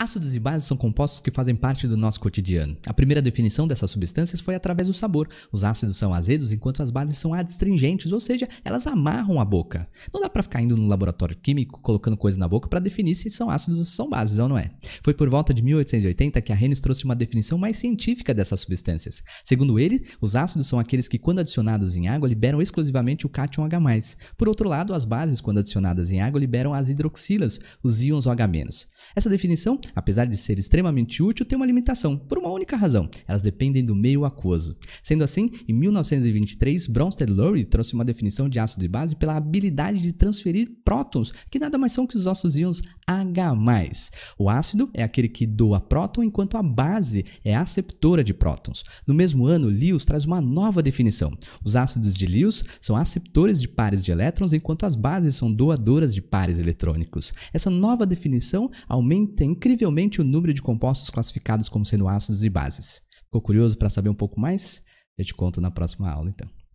Ácidos e bases são compostos que fazem parte do nosso cotidiano. A primeira definição dessas substâncias foi através do sabor. Os ácidos são azedos enquanto as bases são adstringentes, ou seja, elas amarram a boca. Não dá para ficar indo no laboratório químico colocando coisa na boca para definir se são ácidos ou são bases, ou não é? Foi por volta de 1880 que a Rennes trouxe uma definição mais científica dessas substâncias. Segundo ele, os ácidos são aqueles que quando adicionados em água liberam exclusivamente o cátion H+. Por outro lado, as bases quando adicionadas em água liberam as hidroxilas, os íons OH-. Essa definição apesar de ser extremamente útil, tem uma limitação, por uma única razão: elas dependem do meio aquoso. Sendo assim, em 1923, Bronsted Lowry trouxe uma definição de ácido de base pela habilidade de transferir prótons, que nada mais são que os nossos íons H+. O ácido é aquele que doa próton, enquanto a base é aceptora de prótons. No mesmo ano, Lewis traz uma nova definição. Os ácidos de Lewis são aceptores de pares de elétrons, enquanto as bases são doadoras de pares eletrônicos. Essa nova definição aumenta incrivelmente incrivelmente o número de compostos classificados como sendo ácidos e bases. Ficou curioso para saber um pouco mais? Eu te conto na próxima aula, então.